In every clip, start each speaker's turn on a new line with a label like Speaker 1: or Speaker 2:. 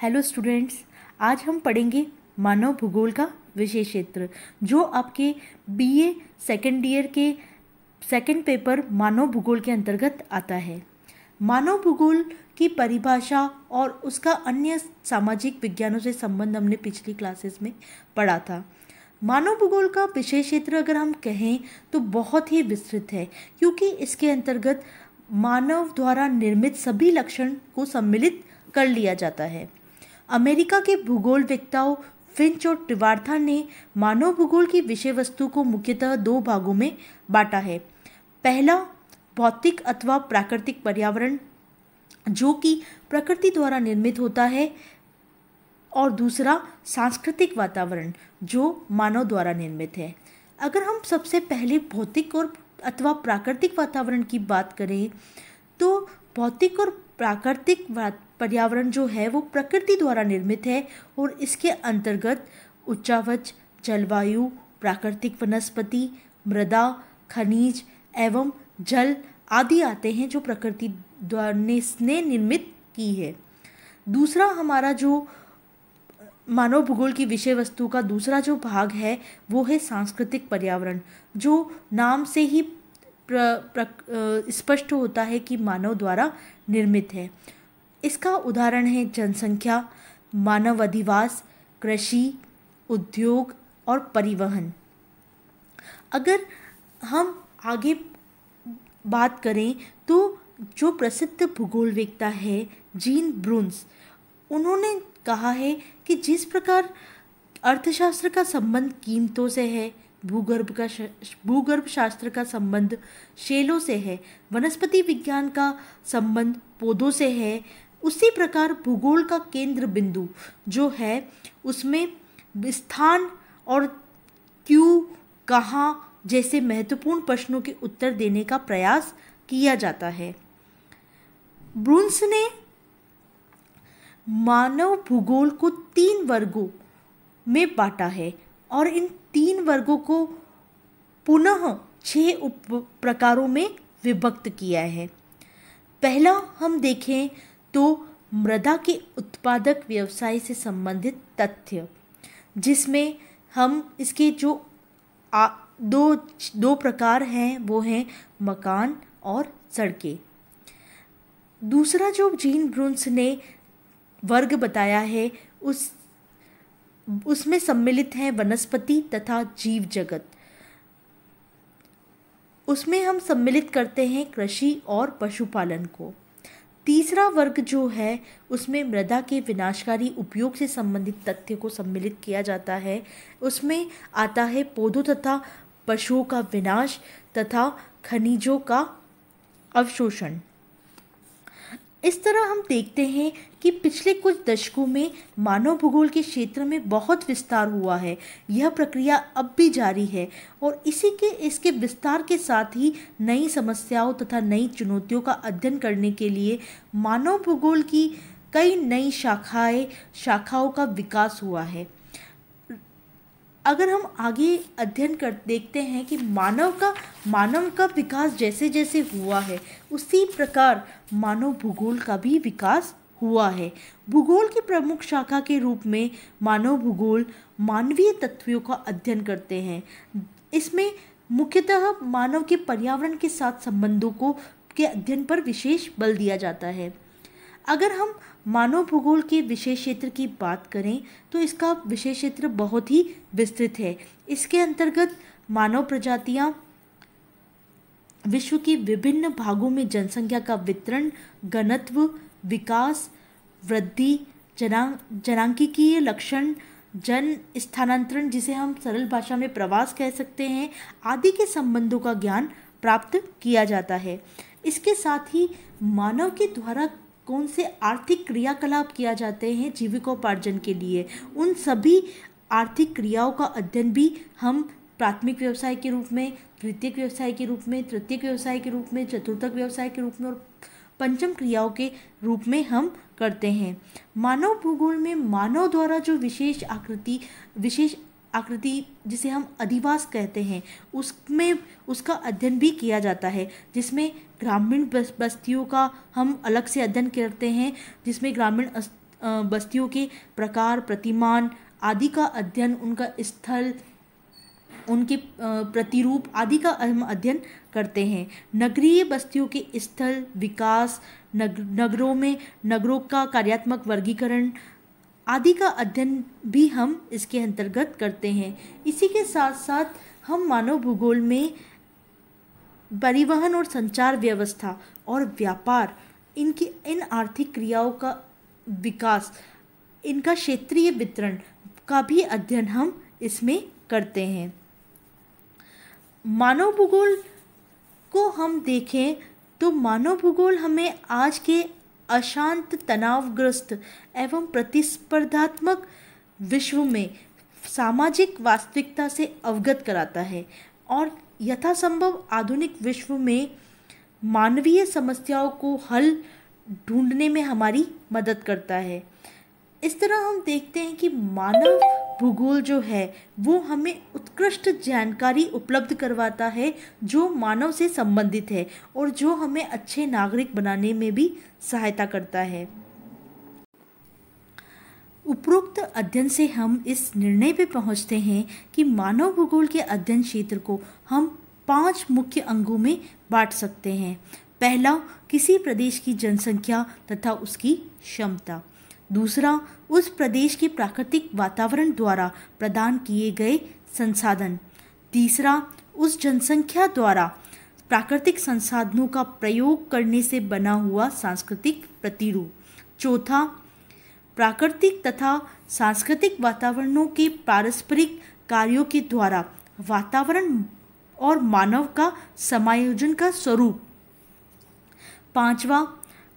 Speaker 1: hello students आज हम पढ़ेंगे मानव भूगोल का विषय क्षेत्र जो आपके बीए सेकेंड ईयर के सेकेंड पेपर मानव भूगोल के अंतर्गत आता है मानव भूगोल की परिभाषा और उसका अन्य सामाजिक विज्ञानों से संबंध हमने पिछली क्लासेस में पढ़ा था मानव भूगोल का विषय क्षेत्र अगर हम कहें तो बहुत ही विस्तृत है क्योंकि इसके अंतर्गत मानव द्वारा निर्मित सभी लक्षण को सम्मिलित कर लिया जाता है अमेरिका के भूगोल विक्ताओं फिंच और टिवार्था ने मानव भूगोल की विषय वस्तु को मुख्यतः दो भागों में बांटा है पहला भौतिक अथवा प्राकृतिक पर्यावरण जो कि प्रकृति द्वारा निर्मित होता है और दूसरा सांस्कृतिक वातावरण जो मानव द्वारा निर्मित है अगर हम सबसे पहले भौतिक और अथवा प्राकृतिक वातावरण की बात करें तो भौतिक और प्राकृतिक पर्यावरण जो है वो प्रकृति द्वारा निर्मित है और इसके अंतर्गत उच्चावच जलवायु प्राकृतिक वनस्पति मृदा खनिज एवं जल आदि आते हैं जो प्रकृति ने निर्मित की है दूसरा हमारा जो मानव भूगोल की विषय वस्तु का दूसरा जो भाग है वो है सांस्कृतिक पर्यावरण जो नाम से ही स्पष्ट होता है कि मानव द्वारा निर्मित है इसका उदाहरण है जनसंख्या मानव अधिवास कृषि उद्योग और परिवहन अगर हम आगे बात करें तो जो प्रसिद्ध भूगोलवेत्ता है जीन ब्रून्स उन्होंने कहा है कि जिस प्रकार अर्थशास्त्र का संबंध कीमतों से है भूगर्भ का भूगर्भ शास्त्र का संबंध शेलों से है वनस्पति विज्ञान का संबंध पौधों से है उसी प्रकार भूगोल का केंद्र बिंदु जो है उसमें स्थान और क्यों कहाँ जैसे महत्वपूर्ण प्रश्नों के उत्तर देने का प्रयास किया जाता है ब्रूंस ने मानव भूगोल को तीन वर्गों में बांटा है और इन तीन वर्गों को पुनः छह उप प्रकारों में विभक्त किया है पहला हम देखें तो मृदा के उत्पादक व्यवसाय से संबंधित तथ्य जिसमें हम इसके जो आ, दो दो प्रकार हैं वो हैं मकान और सड़कें दूसरा जो जीन ब्रुंस ने वर्ग बताया है उस उसमें सम्मिलित हैं वनस्पति तथा जीव जगत उसमें हम सम्मिलित करते हैं कृषि और पशुपालन को तीसरा वर्ग जो है उसमें मृदा के विनाशकारी उपयोग से संबंधित तथ्य को सम्मिलित किया जाता है उसमें आता है पौधों तथा पशुओं का विनाश तथा खनिजों का अवशोषण इस तरह हम देखते हैं कि पिछले कुछ दशकों में मानव भूगोल के क्षेत्र में बहुत विस्तार हुआ है यह प्रक्रिया अब भी जारी है और इसी के इसके विस्तार के साथ ही नई समस्याओं तथा नई चुनौतियों का अध्ययन करने के लिए मानव भूगोल की कई नई शाखाएं शाखाओं का विकास हुआ है अगर हम आगे अध्ययन कर देखते हैं कि मानव का मानव का विकास जैसे जैसे हुआ है उसी प्रकार मानव भूगोल का भी विकास हुआ है भूगोल की प्रमुख शाखा के रूप में मानव भूगोल मानवीय तत्वों का अध्ययन करते हैं इसमें मुख्यतः मानव के पर्यावरण के साथ संबंधों को के अध्ययन पर विशेष बल दिया जाता है अगर हम मानव भूगोल के विशेष क्षेत्र की बात करें तो इसका विशेष क्षेत्र बहुत ही विस्तृत है इसके अंतर्गत मानव प्रजातियाँ विश्व के विभिन्न भागों में जनसंख्या का वितरण घनत्व विकास वृद्धि जना जनांकिकीय लक्षण जन स्थानांतरण जिसे हम सरल भाषा में प्रवास कह सकते हैं आदि के संबंधों का ज्ञान प्राप्त किया जाता है इसके साथ ही मानव के द्वारा कौन से आर्थिक क्रियाकलाप किया जाते हैं जीविकोपार्जन के लिए उन सभी आर्थिक क्रियाओं का अध्ययन भी हम प्राथमिक व्यवसाय के रूप में द्वितीयक व्यवसाय के रूप में तृतीयक व्यवसाय के रूप में चतुर्थक व्यवसाय के रूप में और पंचम क्रियाओं के रूप में हम करते हैं मानव भूगोल में मानव द्वारा जो विशेष आकृति विशेष आकृति जिसे हम अधिवास कहते हैं उसमें उसका अध्ययन भी किया जाता है जिसमें ग्रामीण बस्तियों का हम अलग से अध्ययन करते हैं जिसमें ग्रामीण बस्तियों के प्रकार प्रतिमान आदि का अध्ययन उनका स्थल उनके प्रतिरूप आदि का हम अध्ययन करते हैं नगरीय बस्तियों के स्थल विकास नग, नगरों में नगरों का कार्यात्मक वर्गीकरण आदि का अध्ययन भी हम इसके अंतर्गत करते हैं इसी के साथ साथ हम मानव भूगोल में परिवहन और संचार व्यवस्था और व्यापार इनकी इन आर्थिक क्रियाओं का विकास इनका क्षेत्रीय वितरण का भी अध्ययन हम इसमें करते हैं मानव भूगोल को हम देखें तो मानव भूगोल हमें आज के अशांत तनावग्रस्त एवं प्रतिस्पर्धात्मक विश्व में सामाजिक वास्तविकता से अवगत कराता है और यथासंभव आधुनिक विश्व में मानवीय समस्याओं को हल ढूंढने में हमारी मदद करता है इस तरह हम देखते हैं कि मानव भूगोल जो है वो हमें उत्कृष्ट जानकारी उपलब्ध करवाता है जो मानव से संबंधित है और जो हमें अच्छे नागरिक बनाने में भी सहायता करता है उपरोक्त अध्ययन से हम इस निर्णय पे पहुंचते हैं कि मानव भूगोल के अध्ययन क्षेत्र को हम पांच मुख्य अंगों में बांट सकते हैं पहला किसी प्रदेश की जनसंख्या तथा उसकी क्षमता दूसरा उस प्रदेश के प्राकृतिक वातावरण द्वारा प्रदान किए गए संसाधन तीसरा उस जनसंख्या द्वारा प्राकृतिक संसाधनों का प्रयोग करने से बना हुआ सांस्कृतिक प्रतिरूप चौथा प्राकृतिक तथा सांस्कृतिक वातावरणों के पारस्परिक कार्यों के द्वारा वातावरण और मानव का समायोजन का स्वरूप पांचवा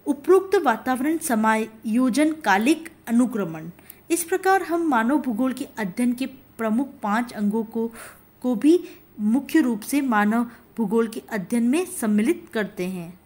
Speaker 1: उपरोक्त वातावरण समायोजन कालिक अनुक्रमण इस प्रकार हम मानव भूगोल के अध्ययन के प्रमुख पांच अंगों को को भी मुख्य रूप से मानव भूगोल के अध्ययन में सम्मिलित करते हैं